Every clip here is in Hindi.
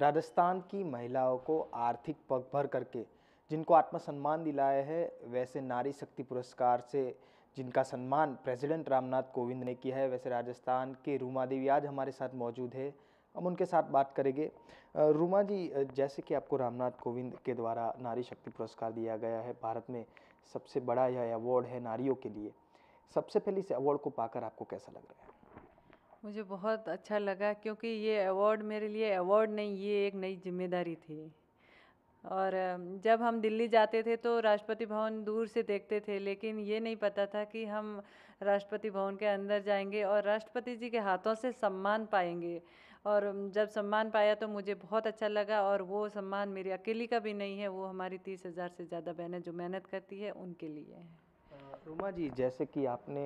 राजस्थान की महिलाओं को आर्थिक पग भर करके जिनको आत्मसम्मान दिलाया है वैसे नारी शक्ति पुरस्कार से जिनका सम्मान प्रेसिडेंट रामनाथ कोविंद ने किया है वैसे राजस्थान के रूमा देवी आज हमारे साथ मौजूद है हम उनके साथ बात करेंगे रूमा जी जैसे कि आपको रामनाथ कोविंद के द्वारा नारी शक्ति पुरस्कार दिया गया है भारत में सबसे बड़ा यह अवार्ड है नारियों के लिए सबसे पहले इस अवार्ड को पाकर आपको कैसा लग रहा है मुझे बहुत अच्छा लगा क्योंकि ये अवार्ड मेरे लिए अवार्ड नहीं ये एक नई जिम्मेदारी थी और जब हम दिल्ली जाते थे तो राष्ट्रपति भवन दूर से देखते थे लेकिन ये नहीं पता था कि हम राष्ट्रपति भवन के अंदर जाएंगे और राष्ट्रपति जी के हाथों से सम्मान पाएंगे और जब सम्मान पाया तो मुझे बहुत अच्छा लगा और वो सम्मान मेरी अकेली का भी नहीं है वो हमारी तीस हज़ार से ज़्यादा बहनें जो मेहनत करती है उनके लिए है रुमा जी जैसे कि आपने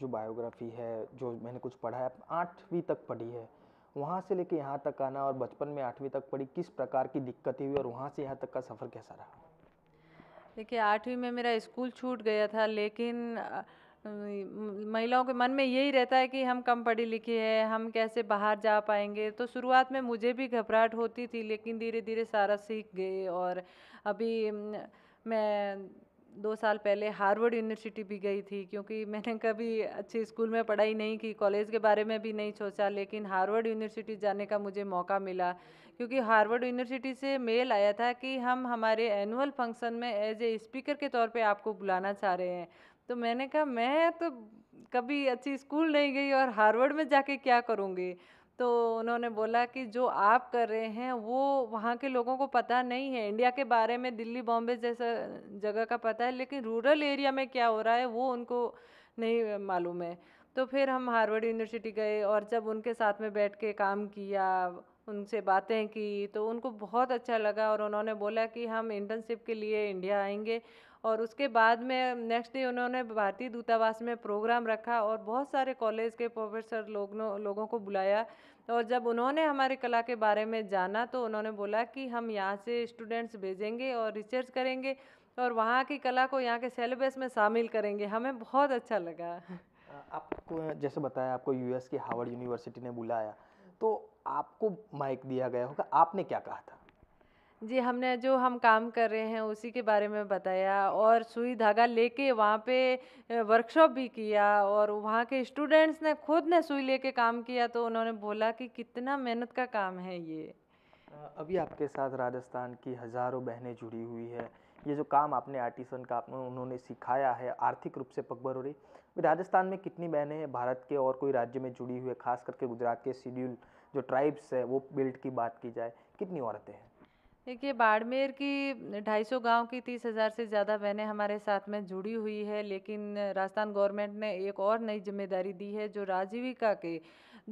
जो बायोग्राफ़ी है जो मैंने कुछ पढ़ा है आठवीं तक पढ़ी है वहाँ से लेके यहाँ तक आना और बचपन में आठवीं तक पढ़ी किस प्रकार की दिक्कतें हुई और वहाँ से यहाँ तक का सफ़र कैसा रहा देखिए आठवीं में मेरा स्कूल छूट गया था लेकिन महिलाओं के मन में यही रहता है कि हम कम पढ़ी लिखी है हम कैसे बाहर जा पाएंगे तो शुरुआत में मुझे भी घबराहट होती थी लेकिन धीरे धीरे सारा सीख गए और अभी मैं दो साल पहले हार्वर्ड यूनिवर्सिटी भी गई थी क्योंकि मैंने कभी अच्छे स्कूल में पढ़ाई नहीं की कॉलेज के बारे में भी नहीं सोचा लेकिन हार्वर्ड यूनिवर्सिटी जाने का मुझे मौका मिला क्योंकि हार्वर्ड यूनिवर्सिटी से मेल आया था कि हम हमारे एनुअल फंक्शन में एज ए स्पीकर के तौर पर आपको बुलाना चाह रहे हैं तो मैंने कहा मैं तो कभी अच्छी स्कूल नहीं गई और हार्वर्ड में जाके क्या करूँगी तो उन्होंने बोला कि जो आप कर रहे हैं वो वहाँ के लोगों को पता नहीं है इंडिया के बारे में दिल्ली बॉम्बे जैसा जगह का पता है लेकिन रूरल एरिया में क्या हो रहा है वो उनको नहीं मालूम है तो फिर हम हार्वर्ड यूनिवर्सिटी गए और जब उनके साथ में बैठ के काम किया उनसे बातें की तो उनको बहुत अच्छा लगा और उन्होंने बोला कि हम इंटर्नशिप के लिए इंडिया आएंगे और उसके बाद में नेक्स्ट डे उन्होंने भारतीय दूतावास में प्रोग्राम रखा और बहुत सारे कॉलेज के प्रोफेसर लोग लोगों को बुलाया और जब उन्होंने हमारे कला के बारे में जाना तो उन्होंने बोला कि हम यहाँ से स्टूडेंट्स भेजेंगे और रिसर्च करेंगे और वहाँ की कला को यहाँ के सेलेबस में शामिल करेंगे हमें बहुत अच्छा लगा आपको जैसे बताया आपको यूएस की हार्वर्ड यूनिवर्सिटी ने बुलाया तो आपको माइक दिया गया होगा आपने क्या कहा था जी हमने जो हम काम कर रहे हैं उसी के बारे में बताया और सुई धागा लेके वहाँ पे वर्कशॉप भी किया और वहाँ के स्टूडेंट्स ने खुद ने सुई लेके काम किया तो उन्होंने बोला कि कितना मेहनत का काम है ये अभी आपके साथ राजस्थान की हज़ारों बहनें जुड़ी हुई है ये जो काम आपने आर्टिसन का आपने उन्होंने सिखाया है आर्थिक रूप से पकबर हो रही राजस्थान में कितनी बहनें भारत के और कोई राज्य में जुड़ी हुई है खास करके गुजरात के शेड्यूल जो ट्राइब्स है वो बिल्ड की बात की जाए कितनी औरतें हैं देखिए बाड़मेर की 250 गांव की 30,000 से ज़्यादा बहनें हमारे साथ में जुड़ी हुई है लेकिन राजस्थान गवर्नमेंट ने एक और नई जिम्मेदारी दी है जो राजीविका के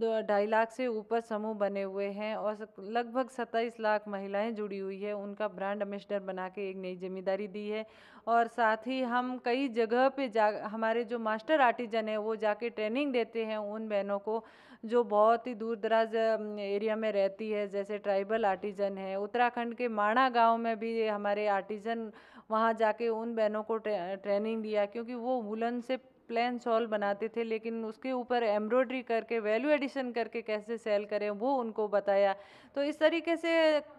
दो ढाई लाख से ऊपर समूह बने हुए हैं और लगभग सत्ताईस लाख महिलाएं जुड़ी हुई है उनका ब्रांड एम्बेसडर बना के एक नई जिम्मेदारी दी है और साथ ही हम कई जगह पे जा हमारे जो मास्टर आर्टिजन है वो जाके ट्रेनिंग देते हैं उन बहनों को जो बहुत ही दूर दराज एरिया में रहती है जैसे ट्राइबल आर्टिजन है उत्तराखंड के माणा गाँव में भी हमारे आर्टिजन वहाँ जाके उन बहनों को ट्रे, ट्रेनिंग दिया क्योंकि वो वुलन से प्लेन शॉल बनाते थे लेकिन उसके ऊपर एम्ब्रॉयडरी करके वैल्यू एडिशन करके कैसे सेल करें वो उनको बताया तो इस तरीके से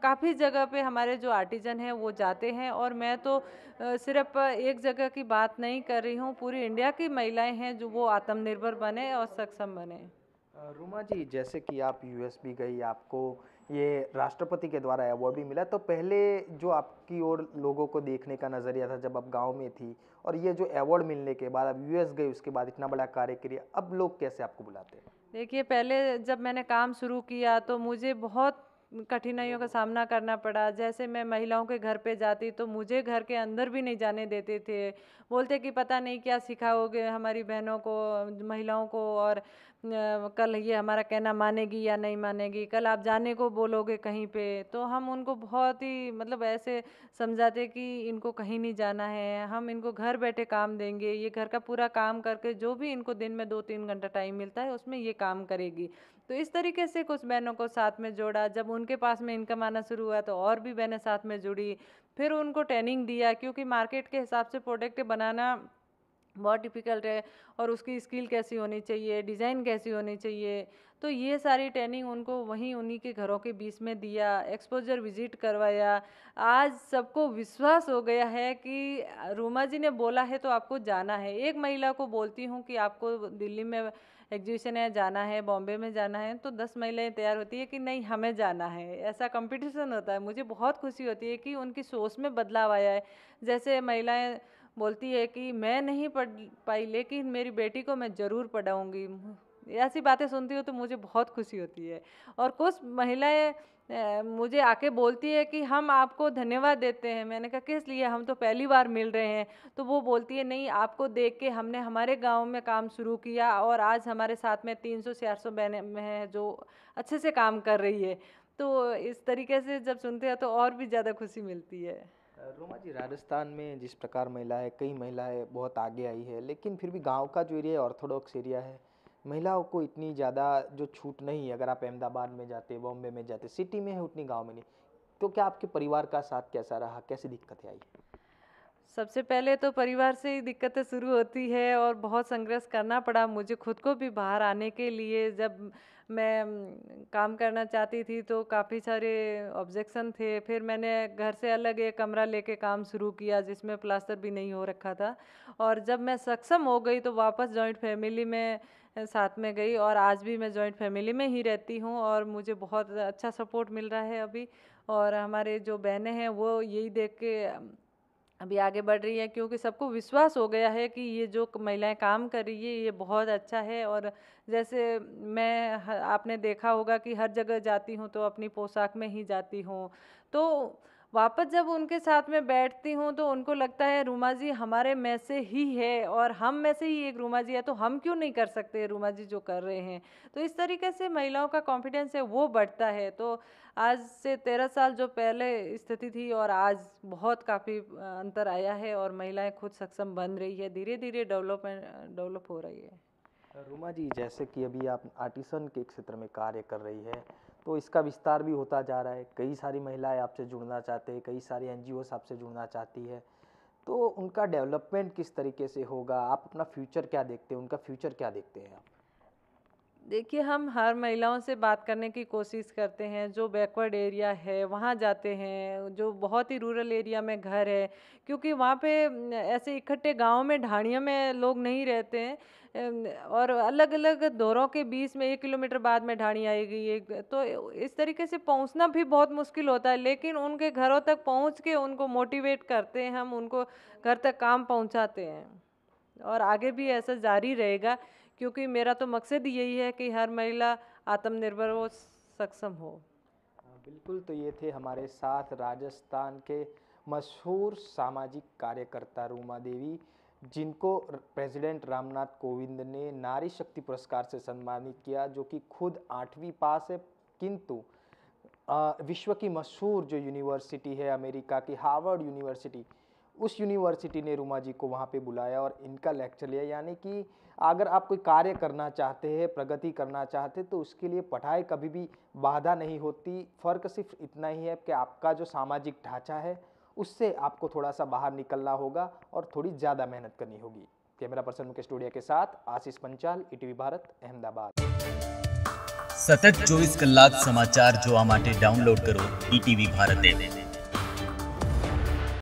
काफ़ी जगह पे हमारे जो आर्टिजन हैं वो जाते हैं और मैं तो सिर्फ एक जगह की बात नहीं कर रही हूँ पूरी इंडिया की महिलाएँ हैं जो वो आत्मनिर्भर बने और सक्षम बने रूमा जी जैसे कि आप यूएस भी गई आपको ये राष्ट्रपति के द्वारा अवार्ड भी मिला तो पहले जो आपकी ओर लोगों को देखने का नज़रिया था जब आप गांव में थी और ये जो अवार्ड मिलने के बाद आप यूएस गई उसके बाद इतना बड़ा कार्य किया अब लोग कैसे आपको बुलाते हैं देखिए पहले जब मैंने काम शुरू किया तो मुझे बहुत कठिनाइयों का सामना करना पड़ा जैसे मैं महिलाओं के घर पे जाती तो मुझे घर के अंदर भी नहीं जाने देते थे बोलते कि पता नहीं क्या सिखाओगे हमारी बहनों को महिलाओं को और कल ये हमारा कहना मानेगी या नहीं मानेगी कल आप जाने को बोलोगे कहीं पे तो हम उनको बहुत ही मतलब ऐसे समझाते कि इनको कहीं नहीं जाना है हम इनको घर बैठे काम देंगे ये घर का पूरा काम करके जो भी इनको दिन में दो तीन घंटा टाइम मिलता है उसमें ये काम करेगी तो इस तरीके से कुछ बहनों को साथ में जोड़ा जब उन उनके पास में इनकम आना शुरू हुआ तो और भी बहने साथ में जुड़ी फिर उनको ट्रेनिंग दिया क्योंकि मार्केट के हिसाब से प्रोडक्ट बनाना बहुत डिफ़िकल्ट है और उसकी स्किल कैसी होनी चाहिए डिज़ाइन कैसी होनी चाहिए तो ये सारी ट्रेनिंग उनको वहीं उन्हीं के घरों के बीच में दिया एक्सपोजर विजिट करवाया आज सबको विश्वास हो गया है कि रूमा जी ने बोला है तो आपको जाना है एक महिला को बोलती हूँ कि आपको दिल्ली में एग्जीबिशन है जाना है बॉम्बे में जाना है तो दस महिलाएं तैयार होती है कि नहीं हमें जाना है ऐसा कंपटीशन होता है मुझे बहुत खुशी होती है कि उनकी सोच में बदलाव आया है जैसे महिलाएं बोलती है कि मैं नहीं पढ़ पाई लेकिन मेरी बेटी को मैं ज़रूर पढ़ाऊँगी ऐसी बातें सुनती हूँ तो मुझे बहुत खुशी होती है और कुछ महिलाएं मुझे आके बोलती है कि हम आपको धन्यवाद देते हैं मैंने कहा किस लिए हम तो पहली बार मिल रहे हैं तो वो बोलती है नहीं आपको देख के हमने हमारे गांव में काम शुरू किया और आज हमारे साथ में तीन सौ चार सौ बहनें हैं जो अच्छे से काम कर रही है तो इस तरीके से जब सुनते हैं तो और भी ज़्यादा खुशी मिलती है रोमा जी राजस्थान में जिस प्रकार महिलाएं कई महिलाएं बहुत आगे आई है लेकिन फिर भी गांव का जो एरिया ऑर्थोडॉक्स एरिया है महिलाओं को इतनी ज़्यादा जो छूट नहीं है अगर आप अहमदाबाद में जाते बॉम्बे में जाते सिटी में है उतनी गाँव में नहीं तो क्या आपके परिवार का साथ कैसा रहा कैसी दिक्कतें आई सबसे पहले तो परिवार से ही दिक्कतें शुरू होती है और बहुत संघर्ष करना पड़ा मुझे खुद को भी बाहर आने के लिए जब मैं काम करना चाहती थी तो काफ़ी सारे ऑब्जेक्शन थे फिर मैंने घर से अलग एक कमरा लेके काम शुरू किया जिसमें प्लास्टर भी नहीं हो रखा था और जब मैं सक्षम हो गई तो वापस जॉइंट फैमिली में साथ में गई और आज भी मैं जॉइंट फैमिली में ही रहती हूँ और मुझे बहुत अच्छा सपोर्ट मिल रहा है अभी और हमारे जो बहनें हैं वो यही देख के अभी आगे बढ़ रही है क्योंकि सबको विश्वास हो गया है कि ये जो महिलाएं काम कर रही है ये बहुत अच्छा है और जैसे मैं आपने देखा होगा कि हर जगह जाती हूँ तो अपनी पोशाक में ही जाती हूँ तो वापस जब उनके साथ में बैठती हूँ तो उनको लगता है रूमा जी हमारे में से ही है और हम में से ही एक रूमा जी है तो हम क्यों नहीं कर सकते रूमा जी जो कर रहे हैं तो इस तरीके से महिलाओं का कॉन्फिडेंस है वो बढ़ता है तो आज से तेरह साल जो पहले स्थिति थी और आज बहुत काफ़ी अंतर आया है और महिलाएं खुद सक्षम बन रही है धीरे धीरे डेवलपमेंट डेवलप हो रही है रूमा जी जैसे कि अभी आप आर्टिसन के क्षेत्र में कार्य कर रही है तो इसका विस्तार भी होता जा रहा है कई सारी महिलाएं आपसे जुड़ना चाहते हैं कई सारी एन आपसे जुड़ना चाहती है तो उनका डेवलपमेंट किस तरीके से होगा आप अपना फ्यूचर क्या देखते हैं उनका फ्यूचर क्या देखते हैं आप देखिए हम हर महिलाओं से बात करने की कोशिश करते हैं जो बैकवर्ड एरिया है वहाँ जाते हैं जो बहुत ही रूरल एरिया में घर है क्योंकि वहाँ पे ऐसे इकट्ठे गांव में ढाणियों में लोग नहीं रहते हैं और अलग अलग दौरों के बीच में एक किलोमीटर बाद में ढाणी आएगी एक तो इस तरीके से पहुंचना भी बहुत मुश्किल होता है लेकिन उनके घरों तक पहुंच के उनको मोटिवेट करते हैं हम उनको घर तक काम पहुंचाते हैं और आगे भी ऐसा जारी रहेगा क्योंकि मेरा तो मकसद यही है कि हर महिला आत्मनिर्भर हो सक्षम हो हाँ, बिल्कुल तो ये थे हमारे साथ राजस्थान के मशहूर सामाजिक कार्यकर्ता रूमा देवी जिनको प्रेसिडेंट रामनाथ कोविंद ने नारी शक्ति पुरस्कार से सम्मानित किया जो कि खुद आठवीं पास है किंतु विश्व की मशहूर जो यूनिवर्सिटी है अमेरिका की हार्वर्ड यूनिवर्सिटी उस यूनिवर्सिटी ने रूमा जी को वहाँ पे बुलाया और इनका लेक्चर लिया यानी कि अगर आप कोई कार्य करना चाहते हैं प्रगति करना चाहते तो उसके लिए पढ़ाई कभी भी बाधा नहीं होती फ़र्क सिर्फ इतना ही है कि आपका जो सामाजिक ढांचा है उससे आपको थोड़ा सा बाहर निकलना होगा और थोड़ी ज़्यादा मेहनत करनी होगी कैमरा पर्सन मुकेश टोडिया के साथ आशीष पंचाल ई e भारत अहमदाबाद सतत चौबीस कलाक समाचार जो डाउनलोड करो ई e भारत एप